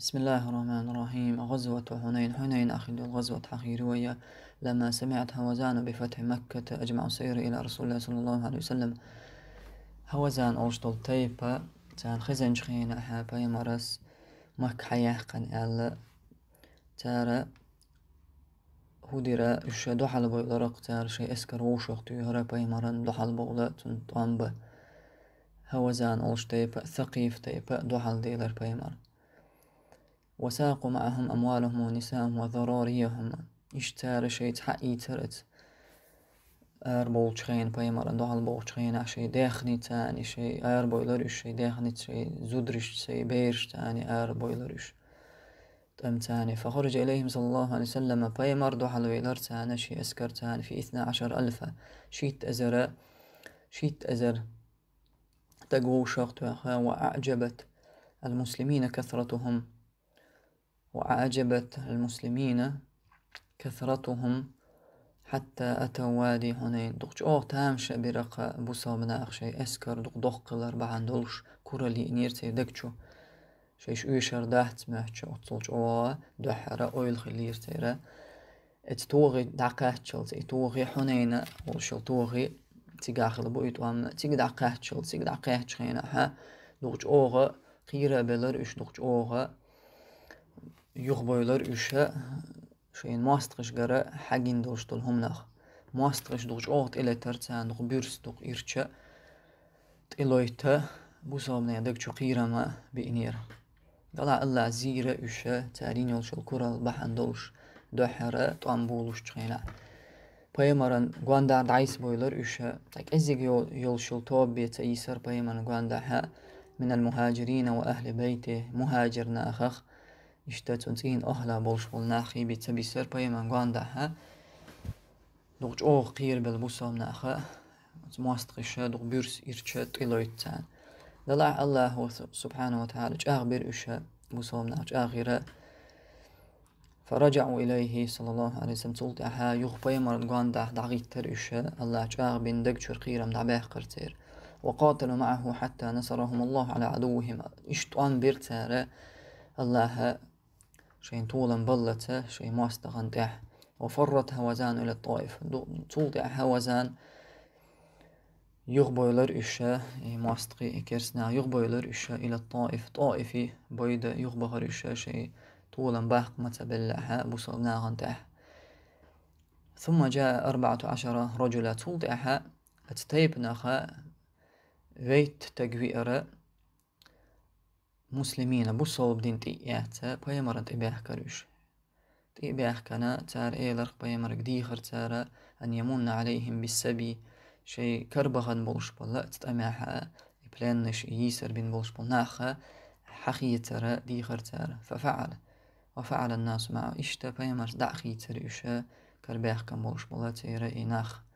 بسم الله الرحمن الرحيم غزوة حنين حنين أخي غزوة أخي رواية لما سمعت هوزان بفتح مكة أجمع سير إلى رسول الله صلى الله عليه وسلم هوزان أوشتل تيبا تان خزن شخينا حابا يمرس مك حياحقا ألا تارا هدرا يشا دوحل بيضرق تار شي أسكر وشوق تيهرا بيمرن دوحل بغلات طنبا هوزان أوش تيبا ثقيف تيبا دوحل ديلر بيمرن وساقوا معهم أموالهم ونساءهم وضروريهم إشتار شيء تحقي ترت أربو تشخين بايمر أندو هالبو تشخين عشي داخني تاني شي أربو يلرش شي داخني شيء زودرش شي بيرش تاني أربو يلرش تم تاني فخرج إليهم صلى الله عليه وسلم بايمر دو حلو يلر تاني شي أسكر تاني في إثنى عشر ألفا شيت أزر شيت أزر تقو شغط وأعجبت المسلمين كثرتهم وأعجبت المسلمين كثرتهم حتى أتوا وادي هنين دقش أو تامشا برقة بوسا من أخشي أسكر دق دقلر بعن دولش كورا لي نيرتي دكتشو شيش أيشر دهت مهتش أطلش أو دحرة أويل خليرتي اتوغي دعقاتشل توغي حنينة وشل توغي تيقاخل بويت وام تيق دعقاتشل تيق دعقاتشخينة ها دقش أوغا خيرا بلر إش دقش أوغا يغبويلر إشا شين ماستقش غرا حقين دوش دولهم لخ ماستقش دوش اوغت إلا ترتان دوغ بيرس دوغ إرشا تإلويتا bu sababına yadək çox iyrəmə bəyinir. Qala Allah zirə üşə tərin yolşul kural bahan doluş, döhərə tuan buluş çıxayla. Peymaran guanda dais boylar üşə, tak əzik yolşul tobiyyətə isər peymaran guanda hə, من المهاجرين وأهل بيته مهاجرنا أخخ işte tuncin ohla bolshpul naxi bitsa bisser paymanguanda ha دوغ او قير بالبوسام ناخا مواستق شا دوغ بيرس إرشا تقلويتان دلع الله سبحانه وتعالى أغبر إشا بوسام ناخ آخرة فرجعوا إليه صلى الله عليه وسلم تلت أحا يغبي مرنقوان دح دعغيتر إشا الله أغ بن دق شرقيرم دعباه قرتير وقاتلوا معه حتى نصرهم الله على عدوهم إشتوان بيرتار الله شين طولا بلت شي ماستغ انتح وفرت هوزان إلى الطائف طول تع هوزان يغبويلر إشا إيه، ماستغي إكرسنا إيه، يغبويلر إشا إلى الطائف طائفي بيد يغبغر إشا شي طولا باق ما تبلعها بوصلنا غنتح ثم جاء أربعة عشر رجلا طول تعها أتتيبنا خا ويت تقوئره مسلمين بصوب دين تيئات بايمر تيبيح كروش تيبيح كنا تار ايلر بايمر قديخر تارا أن يمون عليهم بالسبي شي كربغن بولشبل بلا تتأمعها بلانش ييسر بن بلا ناخا حخي ترى ديخر تارا ففعل وفعل الناس معه إشتا بايمر دعخي تريشا كربيح كان بولشبل تيرا إناخ